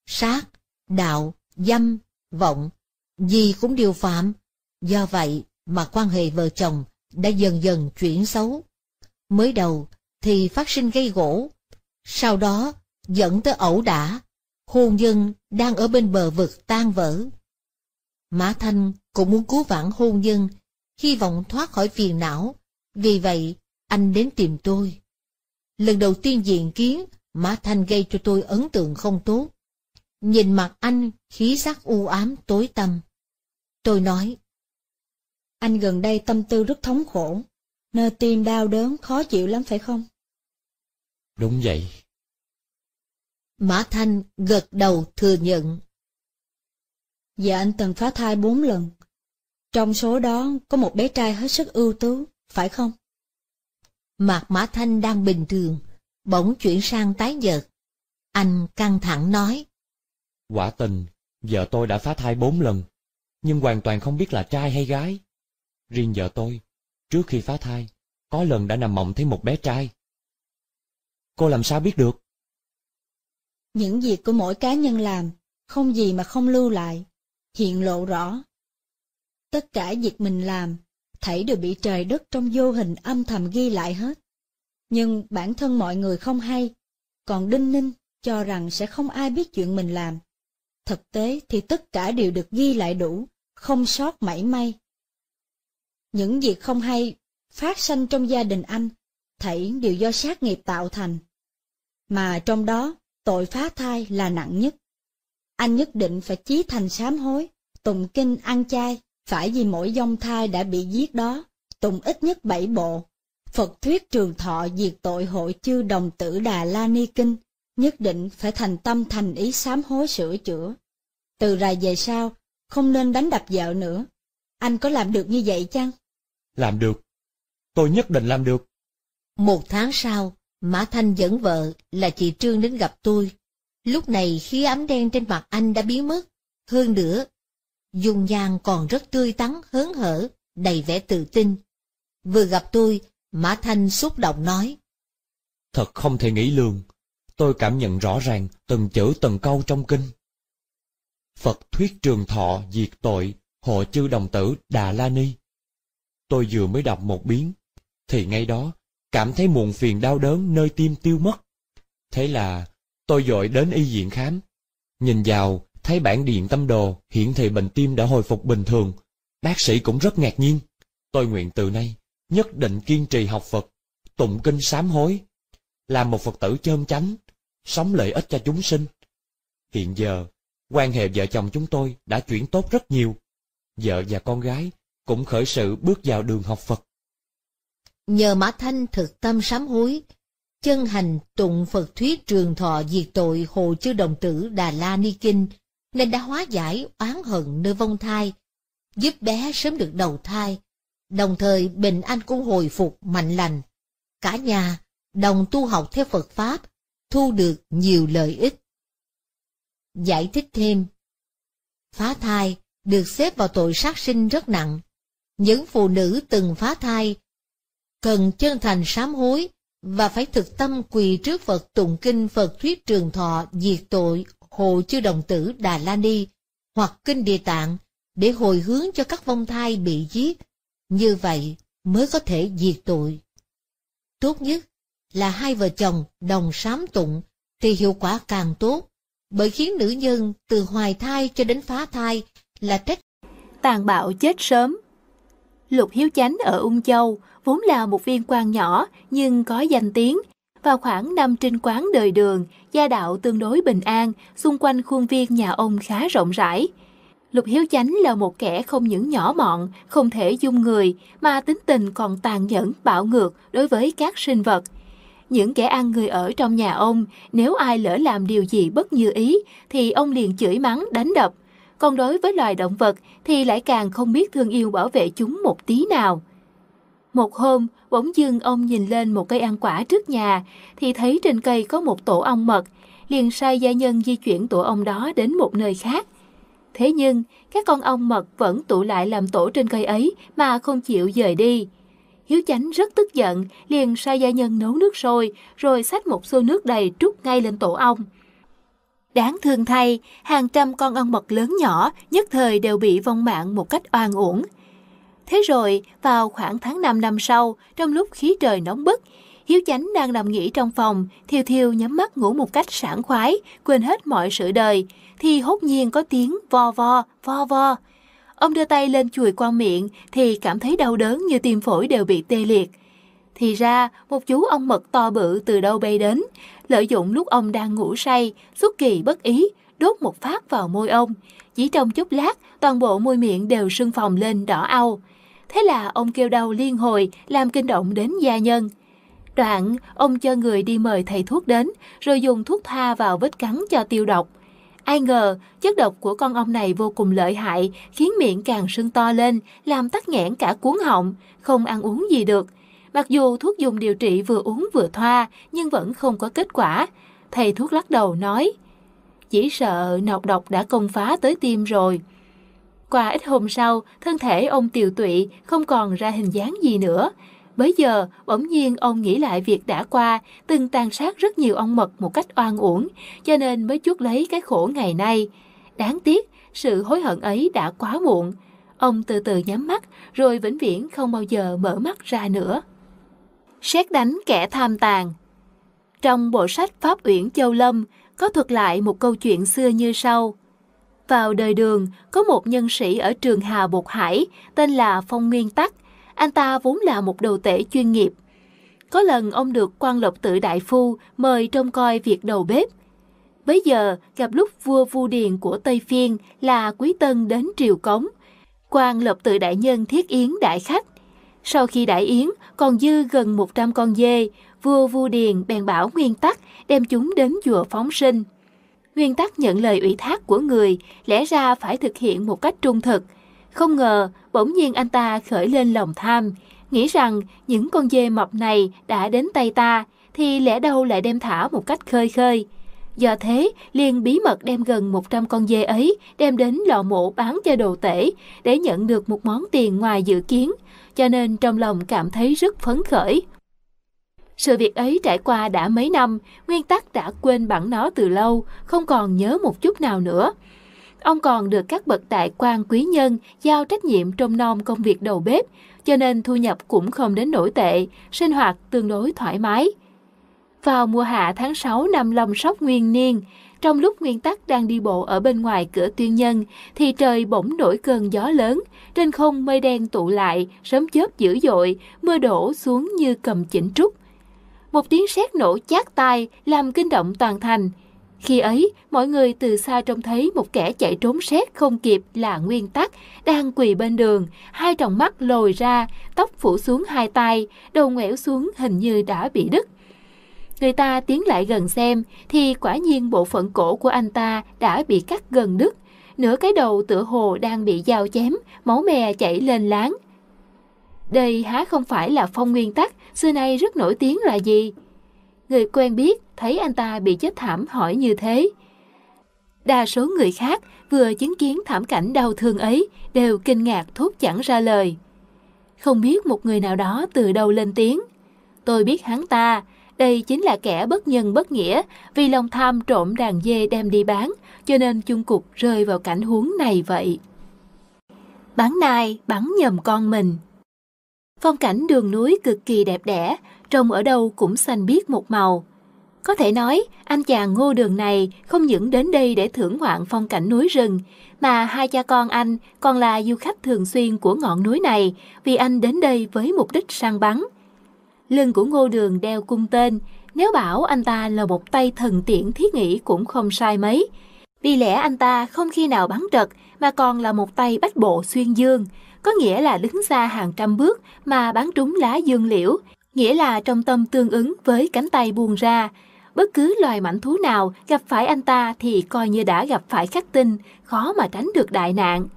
sát, đạo, dâm, vọng, gì cũng đều phạm. Do vậy, mà quan hệ vợ chồng đã dần dần chuyển xấu. Mới đầu thì phát sinh gây gỗ, sau đó dẫn tới ẩu đả, hôn nhân đang ở bên bờ vực tan vỡ. Mã Thanh cũng muốn cứu vãn hôn nhân, hy vọng thoát khỏi phiền não, vì vậy anh đến tìm tôi. Lần đầu tiên diện kiến, Mã Thanh gây cho tôi ấn tượng không tốt. Nhìn mặt anh, khí sắc u ám tối tăm. Tôi nói, anh gần đây tâm tư rất thống khổ, nơi tim đau đớn khó chịu lắm phải không? Đúng vậy. Mã Thanh gật đầu thừa nhận. Dạ anh từng phá thai bốn lần. Trong số đó có một bé trai hết sức ưu tú, phải không? Mặt Mã Thanh đang bình thường, bỗng chuyển sang tái nhợt. Anh căng thẳng nói. Quả tình, vợ tôi đã phá thai bốn lần, nhưng hoàn toàn không biết là trai hay gái. Riêng vợ tôi, trước khi phá thai, có lần đã nằm mộng thấy một bé trai. Cô làm sao biết được? Những việc của mỗi cá nhân làm, không gì mà không lưu lại, hiện lộ rõ. Tất cả việc mình làm, thảy đều bị trời đất trong vô hình âm thầm ghi lại hết. Nhưng bản thân mọi người không hay, còn đinh ninh cho rằng sẽ không ai biết chuyện mình làm. Thực tế thì tất cả đều được ghi lại đủ, không sót mảy may. Những việc không hay phát sanh trong gia đình anh, thảy đều do sát nghiệp tạo thành. Mà trong đó, tội phá thai là nặng nhất. Anh nhất định phải chí thành sám hối, tùng kinh ăn chay, phải vì mỗi dông thai đã bị giết đó, tùng ít nhất bảy bộ. Phật thuyết trường thọ diệt tội hội chư đồng tử Đà La Ni Kinh, nhất định phải thành tâm thành ý sám hối sửa chữa. Từ rày về sau, không nên đánh đập vợ nữa. Anh có làm được như vậy chăng? Làm được. Tôi nhất định làm được. Một tháng sau, Mã Thanh dẫn vợ là chị Trương đến gặp tôi. Lúc này khí ấm đen trên mặt anh đã biến mất. Hơn nữa, dung nhan còn rất tươi tắn, hớn hở, đầy vẻ tự tin. Vừa gặp tôi, Mã Thanh xúc động nói. Thật không thể nghĩ lường. Tôi cảm nhận rõ ràng từng chữ từng câu trong kinh. Phật thuyết trường thọ diệt tội, hộ chư đồng tử Đà La Ni. Tôi vừa mới đọc một biến, thì ngay đó, cảm thấy muộn phiền đau đớn nơi tim tiêu mất. Thế là, tôi dội đến y viện khám. Nhìn vào, thấy bản điện tâm đồ, hiện thị bệnh tim đã hồi phục bình thường. Bác sĩ cũng rất ngạc nhiên. Tôi nguyện từ nay, nhất định kiên trì học Phật, tụng kinh sám hối, làm một Phật tử chơn chánh, sống lợi ích cho chúng sinh. Hiện giờ, quan hệ vợ chồng chúng tôi đã chuyển tốt rất nhiều. Vợ và con gái cũng khởi sự bước vào đường học Phật. Nhờ Mã Thanh thực tâm sám hối, chân hành tụng Phật thuyết trường thọ diệt tội Hồ Chư Đồng Tử Đà La Ni Kinh, nên đã hóa giải oán hận nơi vong thai, giúp bé sớm được đầu thai, đồng thời bình an cũng hồi phục mạnh lành. Cả nhà đồng tu học theo Phật Pháp, thu được nhiều lợi ích. Giải thích thêm Phá thai được xếp vào tội sát sinh rất nặng, những phụ nữ từng phá thai, cần chân thành sám hối và phải thực tâm quỳ trước Phật tụng kinh Phật thuyết trường thọ diệt tội hộ chư đồng tử Đà La Ni hoặc kinh địa tạng để hồi hướng cho các vong thai bị giết, như vậy mới có thể diệt tội. Tốt nhất là hai vợ chồng đồng sám tụng thì hiệu quả càng tốt, bởi khiến nữ nhân từ hoài thai cho đến phá thai là trách. Tàn bạo chết sớm Lục Hiếu Chánh ở Ung Châu vốn là một viên quan nhỏ nhưng có danh tiếng. Vào khoảng năm trinh quán đời đường, gia đạo tương đối bình an, xung quanh khuôn viên nhà ông khá rộng rãi. Lục Hiếu Chánh là một kẻ không những nhỏ mọn, không thể dung người, mà tính tình còn tàn nhẫn, bạo ngược đối với các sinh vật. Những kẻ ăn người ở trong nhà ông, nếu ai lỡ làm điều gì bất như ý, thì ông liền chửi mắng, đánh đập – còn đối với loài động vật thì lại càng không biết thương yêu bảo vệ chúng một tí nào. Một hôm, bỗng dưng ông nhìn lên một cây ăn quả trước nhà thì thấy trên cây có một tổ ong mật, liền sai gia nhân di chuyển tổ ong đó đến một nơi khác. Thế nhưng, các con ong mật vẫn tụ lại làm tổ trên cây ấy mà không chịu dời đi. Hiếu Chánh rất tức giận, liền sai gia nhân nấu nước sôi, rồi xách một xô nước đầy trút ngay lên tổ ong. Đáng thương thay, hàng trăm con ong mật lớn nhỏ nhất thời đều bị vong mạng một cách oan uổng. Thế rồi, vào khoảng tháng 5 năm sau, trong lúc khí trời nóng bức, Hiếu Chánh đang nằm nghỉ trong phòng, thiêu thiêu nhắm mắt ngủ một cách sảng khoái, quên hết mọi sự đời, thì hốt nhiên có tiếng vo vo, vo vo. Ông đưa tay lên chùi qua miệng thì cảm thấy đau đớn như tim phổi đều bị tê liệt. Thì ra, một chú ong mật to bự từ đâu bay đến, lợi dụng lúc ông đang ngủ say, xuất kỳ bất ý, đốt một phát vào môi ông. Chỉ trong chốc lát, toàn bộ môi miệng đều sưng phồng lên đỏ au. Thế là ông kêu đau liên hồi, làm kinh động đến gia nhân. Đoạn, ông cho người đi mời thầy thuốc đến, rồi dùng thuốc thoa vào vết cắn cho tiêu độc. Ai ngờ, chất độc của con ong này vô cùng lợi hại, khiến miệng càng sưng to lên, làm tắc nghẽn cả cuốn họng, không ăn uống gì được, Mặc dù thuốc dùng điều trị vừa uống vừa thoa nhưng vẫn không có kết quả. Thầy thuốc lắc đầu nói, chỉ sợ nọc độc đã công phá tới tim rồi. Qua ít hôm sau, thân thể ông tiều tụy không còn ra hình dáng gì nữa. bây giờ, bỗng nhiên ông nghĩ lại việc đã qua, từng tàn sát rất nhiều ong mật một cách oan uổng, cho nên mới chuốc lấy cái khổ ngày nay. Đáng tiếc, sự hối hận ấy đã quá muộn. Ông từ từ nhắm mắt, rồi vĩnh viễn không bao giờ mở mắt ra nữa. Xét đánh kẻ tham tàn Trong bộ sách Pháp Uyển Châu Lâm có thuật lại một câu chuyện xưa như sau. Vào đời đường, có một nhân sĩ ở trường Hà Bột Hải tên là Phong Nguyên Tắc. Anh ta vốn là một đầu tể chuyên nghiệp. Có lần ông được quan lộc tự đại phu mời trông coi việc đầu bếp. Bấy giờ gặp lúc vua Vu Điền của Tây Phiên là Quý Tân đến triều cống. quan lộc tự đại nhân thiết yến đại khách sau khi đại yến, còn dư gần 100 con dê, vua Vu Điền bèn bảo Nguyên Tắc đem chúng đến chùa phóng sinh. Nguyên Tắc nhận lời ủy thác của người, lẽ ra phải thực hiện một cách trung thực. Không ngờ, bỗng nhiên anh ta khởi lên lòng tham, nghĩ rằng những con dê mập này đã đến tay ta, thì lẽ đâu lại đem thả một cách khơi khơi. Do thế, liền bí mật đem gần 100 con dê ấy đem đến lò mộ bán cho đồ tể để nhận được một món tiền ngoài dự kiến – cho nên trong lòng cảm thấy rất phấn khởi. Sự việc ấy trải qua đã mấy năm, Nguyên Tắc đã quên bẵng nó từ lâu, không còn nhớ một chút nào nữa. Ông còn được các bậc đại quan quý nhân giao trách nhiệm trông nom công việc đầu bếp, cho nên thu nhập cũng không đến nổi tệ, sinh hoạt tương đối thoải mái. Vào mùa hạ tháng 6 năm Long Sóc Nguyên Niên, trong lúc Nguyên Tắc đang đi bộ ở bên ngoài cửa tuyên nhân, thì trời bỗng nổi cơn gió lớn, trên không mây đen tụ lại, sớm chớp dữ dội, mưa đổ xuống như cầm chỉnh trúc. Một tiếng sét nổ chát tai làm kinh động toàn thành. Khi ấy, mọi người từ xa trông thấy một kẻ chạy trốn sét không kịp là Nguyên Tắc, đang quỳ bên đường, hai tròng mắt lồi ra, tóc phủ xuống hai tay, đầu ngoẻo xuống hình như đã bị đứt. Người ta tiến lại gần xem thì quả nhiên bộ phận cổ của anh ta đã bị cắt gần đứt, nửa cái đầu tựa hồ đang bị dao chém, máu me chảy lên láng. Đây há không phải là phong nguyên tắc, xưa nay rất nổi tiếng là gì? Người quen biết thấy anh ta bị chết thảm hỏi như thế. Đa số người khác vừa chứng kiến thảm cảnh đau thương ấy đều kinh ngạc thốt chẳng ra lời. Không biết một người nào đó từ đâu lên tiếng. Tôi biết hắn ta, đây chính là kẻ bất nhân bất nghĩa, vì lòng tham trộm đàn dê đem đi bán, cho nên chung cục rơi vào cảnh huống này vậy. Bán nai, bắn nhầm con mình. Phong cảnh đường núi cực kỳ đẹp đẽ, trông ở đâu cũng xanh biếc một màu. Có thể nói, anh chàng ngô đường này không những đến đây để thưởng ngoạn phong cảnh núi rừng, mà hai cha con anh còn là du khách thường xuyên của ngọn núi này vì anh đến đây với mục đích săn bắn – lưng của ngô đường đeo cung tên, nếu bảo anh ta là một tay thần tiện thiết nghĩ cũng không sai mấy. Vì lẽ anh ta không khi nào bắn trật mà còn là một tay bách bộ xuyên dương, có nghĩa là đứng xa hàng trăm bước mà bắn trúng lá dương liễu, nghĩa là trong tâm tương ứng với cánh tay buông ra. Bất cứ loài mảnh thú nào gặp phải anh ta thì coi như đã gặp phải khắc tinh, khó mà tránh được đại nạn.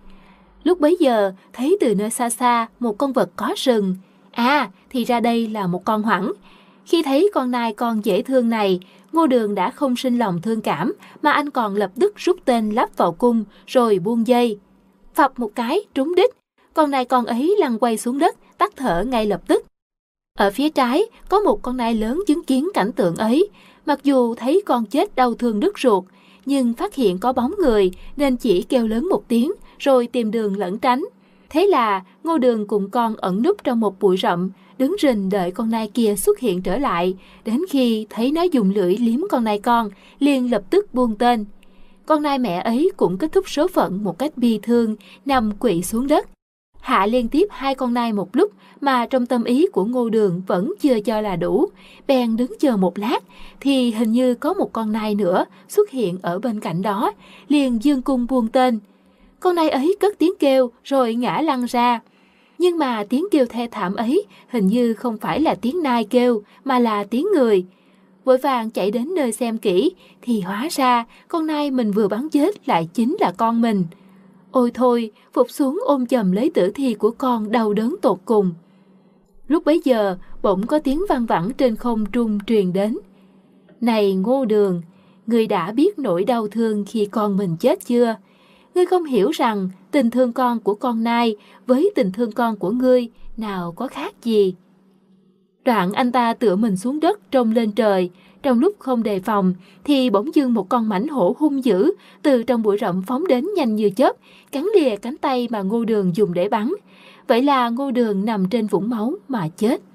Lúc bấy giờ, thấy từ nơi xa xa một con vật có sừng, À, thì ra đây là một con hoẳng. Khi thấy con nai con dễ thương này, Ngô Đường đã không sinh lòng thương cảm, mà anh còn lập tức rút tên lắp vào cung, rồi buông dây. Phập một cái, trúng đích. Con nai con ấy lăn quay xuống đất, tắt thở ngay lập tức. Ở phía trái, có một con nai lớn chứng kiến cảnh tượng ấy. Mặc dù thấy con chết đau thương đứt ruột, nhưng phát hiện có bóng người nên chỉ kêu lớn một tiếng, rồi tìm đường lẩn tránh. Thế là Ngô Đường cùng con ẩn núp trong một bụi rậm, đứng rình đợi con nai kia xuất hiện trở lại. Đến khi thấy nó dùng lưỡi liếm con nai con, liền lập tức buông tên. Con nai mẹ ấy cũng kết thúc số phận một cách bi thương, nằm quỵ xuống đất. Hạ liên tiếp hai con nai một lúc mà trong tâm ý của ngô đường vẫn chưa cho là đủ. Bèn đứng chờ một lát thì hình như có một con nai nữa xuất hiện ở bên cạnh đó, liền dương cung buông tên. Con nai ấy cất tiếng kêu rồi ngã lăn ra. Nhưng mà tiếng kêu thê thảm ấy hình như không phải là tiếng nai kêu mà là tiếng người. Vội vàng chạy đến nơi xem kỹ thì hóa ra con nai mình vừa bắn chết lại chính là con mình. Ôi thôi, Phục xuống ôm chầm lấy tử thi của con đau đớn tột cùng. Lúc bấy giờ, bỗng có tiếng vang vẳng trên không trung truyền đến. Này Ngô Đường, người đã biết nỗi đau thương khi con mình chết chưa? ngươi không hiểu rằng tình thương con của con nai với tình thương con của ngươi nào có khác gì. Đoạn anh ta tựa mình xuống đất trông lên trời, trong lúc không đề phòng thì bỗng dưng một con mảnh hổ hung dữ từ trong bụi rậm phóng đến nhanh như chớp, cắn lìa cánh tay mà Ngô Đường dùng để bắn. Vậy là Ngô Đường nằm trên vũng máu mà chết.